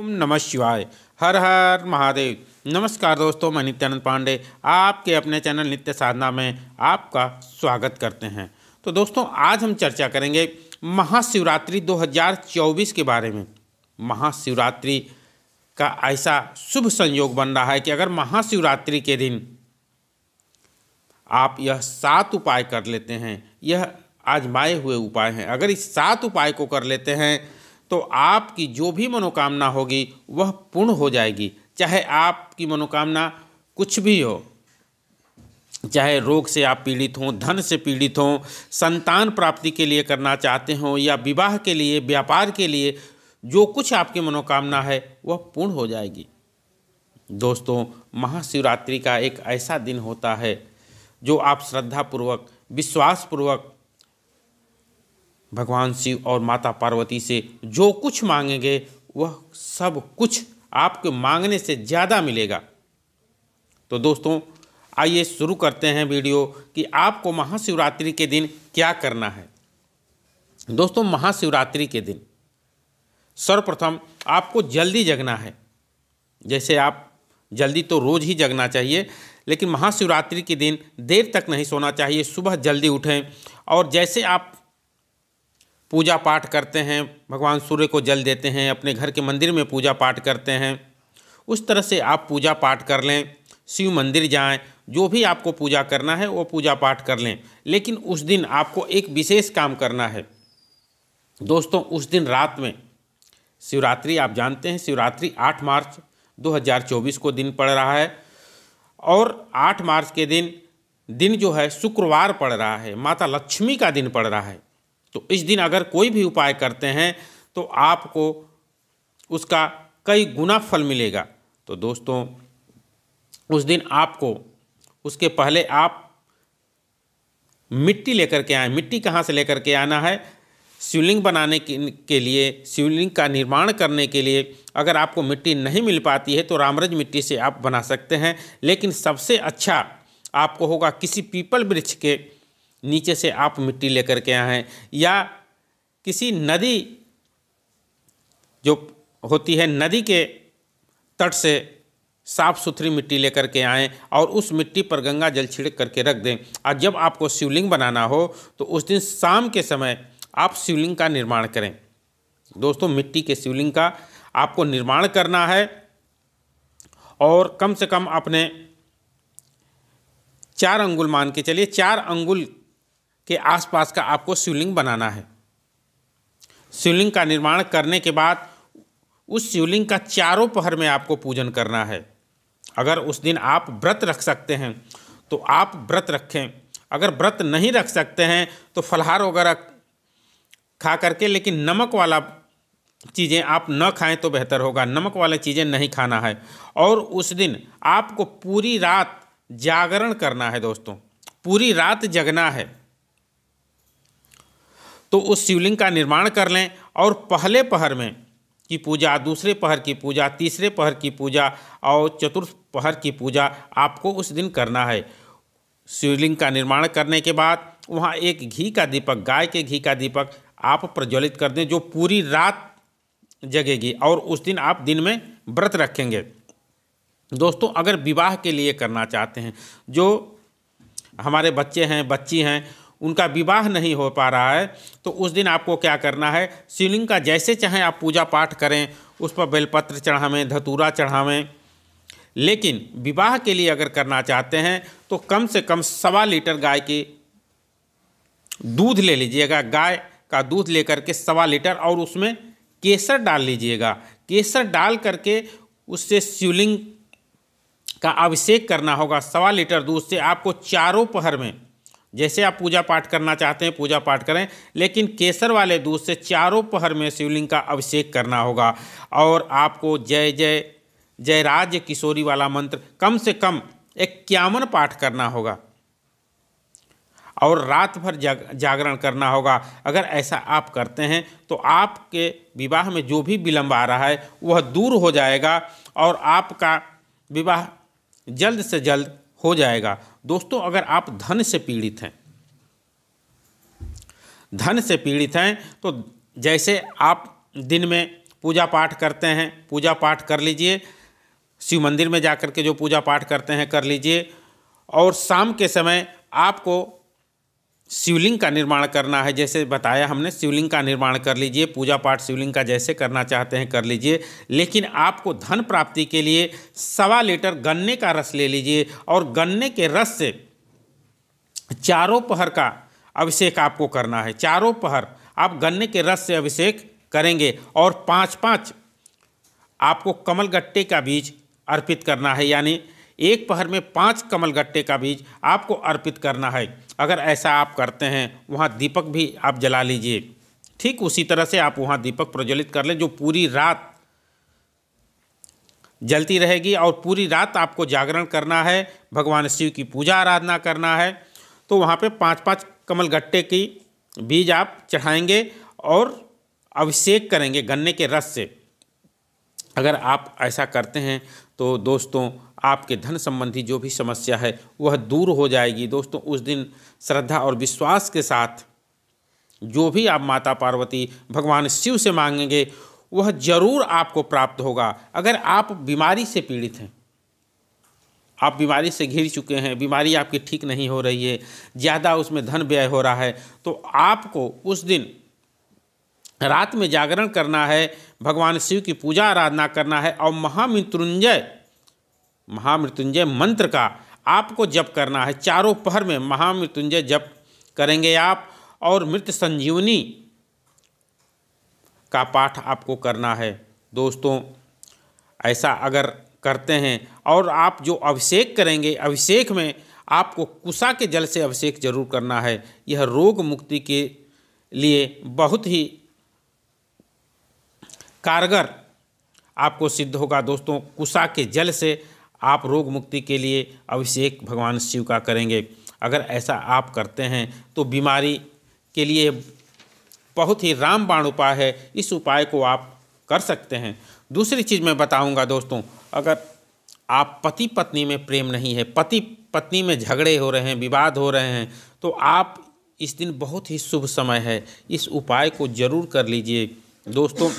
ओम नमः शिवाय हर हर महादेव नमस्कार दोस्तों मैं नित्यानंद पांडे आपके अपने चैनल नित्य साधना में आपका स्वागत करते हैं तो दोस्तों आज हम चर्चा करेंगे महाशिवरात्रि 2024 के बारे में महाशिवरात्रि का ऐसा शुभ संयोग बन रहा है कि अगर महाशिवरात्रि के दिन आप यह सात उपाय कर लेते हैं यह आजमाए हुए उपाय हैं अगर इस सात उपाय को कर लेते हैं तो आपकी जो भी मनोकामना होगी वह पूर्ण हो जाएगी चाहे आपकी मनोकामना कुछ भी हो चाहे रोग से आप पीड़ित हों धन से पीड़ित हों संतान प्राप्ति के लिए करना चाहते हों या विवाह के लिए व्यापार के लिए जो कुछ आपकी मनोकामना है वह पूर्ण हो जाएगी दोस्तों महाशिवरात्रि का एक ऐसा दिन होता है जो आप श्रद्धापूर्वक विश्वासपूर्वक भगवान शिव और माता पार्वती से जो कुछ मांगेंगे वह सब कुछ आपके मांगने से ज़्यादा मिलेगा तो दोस्तों आइए शुरू करते हैं वीडियो कि आपको महाशिवरात्रि के दिन क्या करना है दोस्तों महाशिवरात्रि के दिन सर्वप्रथम आपको जल्दी जगना है जैसे आप जल्दी तो रोज़ ही जगना चाहिए लेकिन महाशिवरात्रि के दिन देर तक नहीं सोना चाहिए सुबह जल्दी उठें और जैसे आप पूजा पाठ करते हैं भगवान सूर्य को जल देते हैं अपने घर के मंदिर में पूजा पाठ करते हैं उस तरह से आप पूजा पाठ कर लें शिव मंदिर जाएं जो भी आपको पूजा करना है वो पूजा पाठ कर लें लेकिन उस दिन आपको एक विशेष काम करना है दोस्तों उस दिन रात में शिवरात्रि आप जानते हैं शिवरात्रि 8 मार्च 2024 को दिन पड़ रहा है और 8 मार्च के दिन दिन जो है शुक्रवार पड़ रहा है माता लक्ष्मी का दिन पड़ रहा है तो इस दिन अगर कोई भी उपाय करते हैं तो आपको उसका कई गुना फल मिलेगा तो दोस्तों उस दिन आपको उसके पहले आप मिट्टी लेकर के आए मिट्टी कहाँ से लेकर के आना है शिवलिंग बनाने के लिए शिवलिंग का निर्माण करने के लिए अगर आपको मिट्टी नहीं मिल पाती है तो रामरज मिट्टी से आप बना सकते हैं लेकिन सबसे अच्छा आपको होगा किसी पीपल वृक्ष के नीचे से आप मिट्टी लेकर के आएँ या किसी नदी जो होती है नदी के तट से साफ़ सुथरी मिट्टी लेकर के आएँ और उस मिट्टी पर गंगा जल छिड़क करके रख दें और जब आपको शिवलिंग बनाना हो तो उस दिन शाम के समय आप शिवलिंग का निर्माण करें दोस्तों मिट्टी के शिवलिंग का आपको निर्माण करना है और कम से कम अपने चार अंगुल मान के चलिए चार अंगुल के आसपास का आपको शिवलिंग बनाना है शिवलिंग का निर्माण करने के बाद उस शिवलिंग का चारों पहर में आपको पूजन करना है अगर उस दिन आप व्रत रख सकते हैं तो आप व्रत रखें अगर व्रत नहीं रख सकते हैं तो फलहार वगैरह खा करके लेकिन नमक वाला चीज़ें आप न खाएं तो बेहतर होगा नमक वाली चीज़ें नहीं खाना है और उस दिन आपको पूरी रात जागरण करना है दोस्तों पूरी रात जगना है तो उस शिवलिंग का निर्माण कर लें और पहले पहर में की पूजा दूसरे पहर की पूजा तीसरे पहर की पूजा और चतुर्थ पहर की पूजा आपको उस दिन करना है शिवलिंग का निर्माण करने के बाद वहाँ एक घी का दीपक गाय के घी का दीपक आप प्रज्वलित कर दें जो पूरी रात जगेगी और उस दिन आप दिन में व्रत रखेंगे दोस्तों अगर विवाह के लिए करना चाहते हैं जो हमारे बच्चे हैं बच्ची हैं उनका विवाह नहीं हो पा रहा है तो उस दिन आपको क्या करना है शिवलिंग का जैसे चाहें आप पूजा पाठ करें उस पर बेलपत्र चढ़ावें धतूरा चढ़ावें लेकिन विवाह के लिए अगर करना चाहते हैं तो कम से कम सवा लीटर गाय की दूध ले लीजिएगा गाय का दूध लेकर के सवा लीटर और उसमें केसर डाल लीजिएगा केसर डाल करके उससे शिवलिंग का अभिषेक करना होगा सवा लीटर दूध से आपको चारों पहर में जैसे आप पूजा पाठ करना चाहते हैं पूजा पाठ करें लेकिन केसर वाले दूध से चारों पहर में शिवलिंग का अभिषेक करना होगा और आपको जय जय जय राज किशोरी वाला मंत्र कम से कम इक्यावन पाठ करना होगा और रात भर जाग जागरण करना होगा अगर ऐसा आप करते हैं तो आपके विवाह में जो भी विलम्ब आ रहा है वह दूर हो जाएगा और आपका विवाह जल्द से जल्द हो जाएगा दोस्तों अगर आप धन से पीड़ित हैं धन से पीड़ित हैं तो जैसे आप दिन में पूजा पाठ करते हैं पूजा पाठ कर लीजिए शिव मंदिर में जा कर के जो पूजा पाठ करते हैं कर लीजिए और शाम के समय आपको शिवलिंग का निर्माण करना है जैसे बताया हमने शिवलिंग का निर्माण कर लीजिए पूजा पाठ शिवलिंग का जैसे करना चाहते हैं कर लीजिए लेकिन आपको धन प्राप्ति के लिए सवा लीटर गन्ने का रस ले लीजिए और गन्ने के रस से चारों पहर का अभिषेक आपको करना है चारों पहर आप गन्ने के रस से अभिषेक करेंगे और पाँच पाँच आपको कमल गट्टे का बीज अर्पित करना है यानी एक पहर में पाँच कमल गट्टे का बीज आपको अर्पित करना है अगर ऐसा आप करते हैं वहाँ दीपक भी आप जला लीजिए ठीक उसी तरह से आप वहाँ दीपक प्रज्वलित कर लें जो पूरी रात जलती रहेगी और पूरी रात आपको जागरण करना है भगवान शिव की पूजा आराधना करना है तो वहाँ पे पांच पांच कमल गट्टे की बीज आप चढ़ाएंगे और अभिषेक करेंगे गन्ने के रस से अगर आप ऐसा करते हैं तो दोस्तों आपके धन संबंधी जो भी समस्या है वह दूर हो जाएगी दोस्तों उस दिन श्रद्धा और विश्वास के साथ जो भी आप माता पार्वती भगवान शिव से मांगेंगे वह जरूर आपको प्राप्त होगा अगर आप बीमारी से पीड़ित हैं आप बीमारी से घिर चुके हैं बीमारी आपकी ठीक नहीं हो रही है ज़्यादा उसमें धन व्यय हो रहा है तो आपको उस दिन रात में जागरण करना है भगवान शिव की पूजा आराधना करना है और महामृत्युंजय महामृत्युंजय मंत्र का आपको जप करना है चारों पहर में महामृत्युंजय जप करेंगे आप और मृत संजीवनी का पाठ आपको करना है दोस्तों ऐसा अगर करते हैं और आप जो अभिषेक करेंगे अभिषेक में आपको कुसा के जल से अभिषेक जरूर करना है यह रोग मुक्ति के लिए बहुत ही कारगर आपको सिद्ध होगा दोस्तों कुसा के जल से आप रोग मुक्ति के लिए अभिषेक भगवान शिव का करेंगे अगर ऐसा आप करते हैं तो बीमारी के लिए बहुत ही रामबाण उपाय है इस उपाय को आप कर सकते हैं दूसरी चीज़ मैं बताऊंगा दोस्तों अगर आप पति पत्नी में प्रेम नहीं है पति पत्नी में झगड़े हो रहे हैं विवाद हो रहे हैं तो आप इस दिन बहुत ही शुभ समय है इस उपाय को जरूर कर लीजिए दोस्तों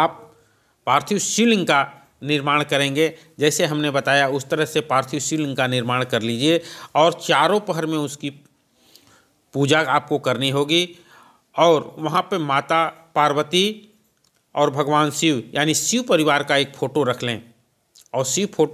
आप पार्थिव शिवलिंग का निर्माण करेंगे जैसे हमने बताया उस तरह से पार्थिव शिवलिंग का निर्माण कर लीजिए और चारों पहर में उसकी पूजा आपको करनी होगी और वहाँ पे माता पार्वती और भगवान शिव यानी शिव परिवार का एक फ़ोटो रख लें और शिव फो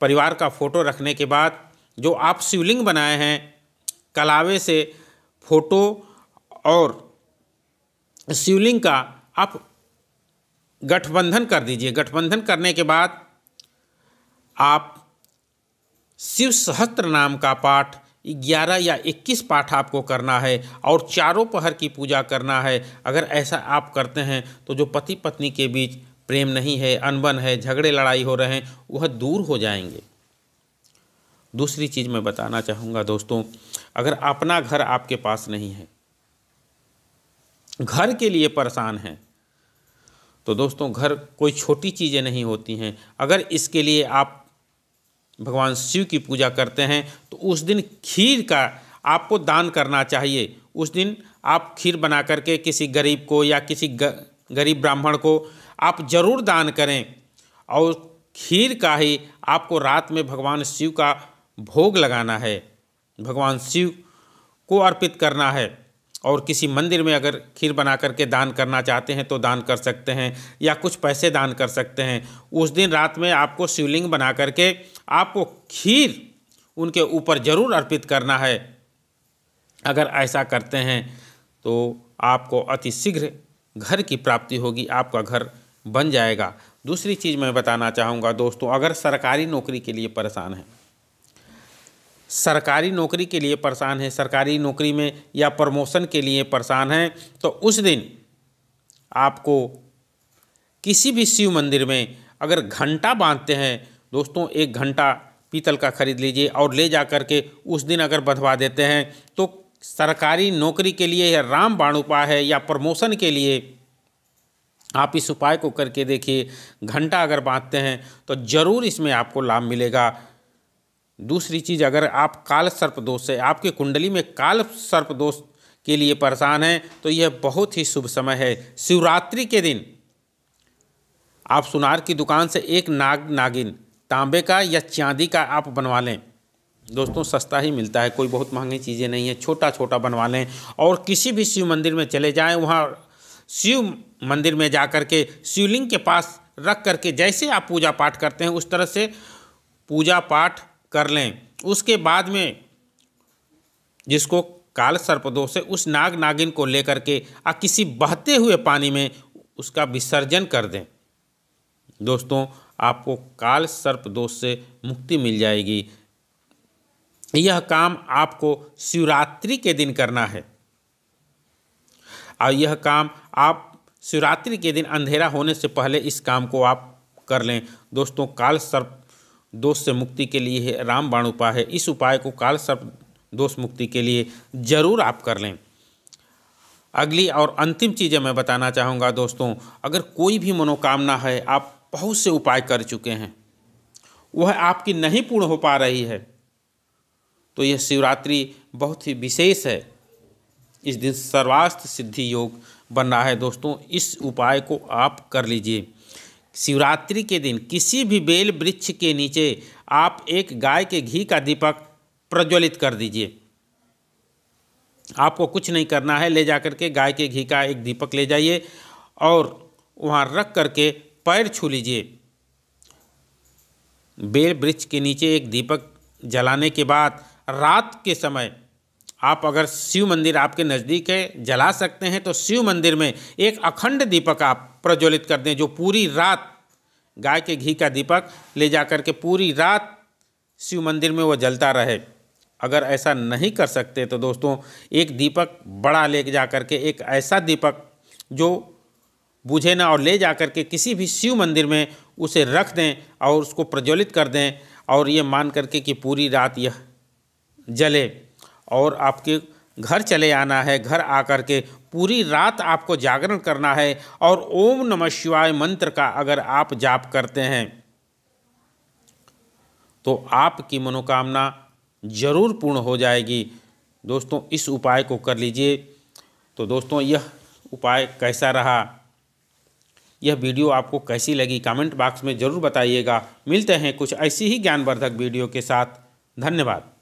परिवार का फ़ोटो रखने के बाद जो आप शिवलिंग बनाए हैं कलावे से फ़ोटो और शिवलिंग का आप गठबंधन कर दीजिए गठबंधन करने के बाद आप शिव सहस्त्र नाम का पाठ ग्यारह या इक्कीस पाठ आपको करना है और चारों पहर की पूजा करना है अगर ऐसा आप करते हैं तो जो पति पत्नी के बीच प्रेम नहीं है अनबन है झगड़े लड़ाई हो रहे हैं वह दूर हो जाएंगे दूसरी चीज़ मैं बताना चाहूँगा दोस्तों अगर अपना घर आपके पास नहीं है घर के लिए परेशान हैं तो दोस्तों घर कोई छोटी चीज़ें नहीं होती हैं अगर इसके लिए आप भगवान शिव की पूजा करते हैं तो उस दिन खीर का आपको दान करना चाहिए उस दिन आप खीर बना करके किसी गरीब को या किसी गरीब ब्राह्मण को आप जरूर दान करें और खीर का ही आपको रात में भगवान शिव का भोग लगाना है भगवान शिव को अर्पित करना है और किसी मंदिर में अगर खीर बना करके दान करना चाहते हैं तो दान कर सकते हैं या कुछ पैसे दान कर सकते हैं उस दिन रात में आपको शिवलिंग बना करके आपको खीर उनके ऊपर ज़रूर अर्पित करना है अगर ऐसा करते हैं तो आपको अति शीघ्र घर की प्राप्ति होगी आपका घर बन जाएगा दूसरी चीज़ मैं बताना चाहूँगा दोस्तों अगर सरकारी नौकरी के लिए परेशान हैं सरकारी नौकरी के लिए परेशान हैं सरकारी नौकरी में या प्रमोशन के लिए परेशान हैं तो उस दिन आपको किसी भी शिव मंदिर में अगर घंटा बांधते हैं दोस्तों एक घंटा पीतल का खरीद लीजिए और ले जा कर के उस दिन अगर बंधवा देते हैं तो सरकारी नौकरी के लिए या राम बाण उपाय है या प्रमोशन के लिए आप इस उपाय को करके देखिए घंटा अगर बांधते हैं तो ज़रूर इसमें आपको लाभ मिलेगा दूसरी चीज़ अगर आप काल सर्प दोष से आपके कुंडली में काल सर्प दोष के लिए परेशान हैं तो यह बहुत ही शुभ समय है शिवरात्रि के दिन आप सुनार की दुकान से एक नाग नागिन तांबे का या चांदी का आप बनवा लें दोस्तों सस्ता ही मिलता है कोई बहुत महंगी चीज़ें नहीं है छोटा छोटा बनवा लें और किसी भी शिव मंदिर में चले जाएं वहाँ शिव मंदिर में जा कर के शिवलिंग के पास रख करके जैसे आप पूजा पाठ करते हैं उस तरह से पूजा पाठ कर लें उसके बाद में जिसको काल सर्पदोष है उस नाग नागिन को लेकर के आ किसी बहते हुए पानी में उसका विसर्जन कर दें दोस्तों आपको काल सर्प दोष से मुक्ति मिल जाएगी यह काम आपको शिवरात्रि के दिन करना है और यह काम आप शिवरात्रि के दिन अंधेरा होने से पहले इस काम को आप कर लें दोस्तों काल सर्प दोष से मुक्ति के लिए है रामबाण उपाय है इस उपाय को काल सर्प दोष मुक्ति के लिए ज़रूर आप कर लें अगली और अंतिम चीज़ें मैं बताना चाहूँगा दोस्तों अगर कोई भी मनोकामना है आप बहुत से उपाय कर चुके हैं वह आपकी नहीं पूर्ण हो पा रही है तो यह शिवरात्रि बहुत ही विशेष है इस दिन सर्वास्थ सिद्धि योग बन रहा है दोस्तों इस उपाय को आप कर लीजिए शिवरात्रि के दिन किसी भी बेल वृक्ष के नीचे आप एक गाय के घी का दीपक प्रज्वलित कर दीजिए आपको कुछ नहीं करना है ले जा कर के गाय के घी का एक दीपक ले जाइए और वहाँ रख करके पैर छू लीजिए बेल वृक्ष के नीचे एक दीपक जलाने के बाद रात के समय आप अगर शिव मंदिर आपके नज़दीक है जला सकते हैं तो शिव मंदिर में एक अखंड दीपक आप प्रज्वलित कर दें जो पूरी रात गाय के घी का दीपक ले जा कर के पूरी रात शिव मंदिर में वह जलता रहे अगर ऐसा नहीं कर सकते तो दोस्तों एक दीपक बड़ा ले जा कर के एक ऐसा दीपक जो बुझे ना और ले जा कर के किसी भी शिव मंदिर में उसे रख दें और उसको प्रज्वलित कर दें और ये मान करके कि पूरी रात यह जले और आपके घर चले आना है घर आकर के पूरी रात आपको जागरण करना है और ओम नमः शिवाय मंत्र का अगर आप जाप करते हैं तो आपकी मनोकामना जरूर पूर्ण हो जाएगी दोस्तों इस उपाय को कर लीजिए तो दोस्तों यह उपाय कैसा रहा यह वीडियो आपको कैसी लगी कमेंट बॉक्स में ज़रूर बताइएगा मिलते हैं कुछ ऐसी ही ज्ञानवर्धक वीडियो के साथ धन्यवाद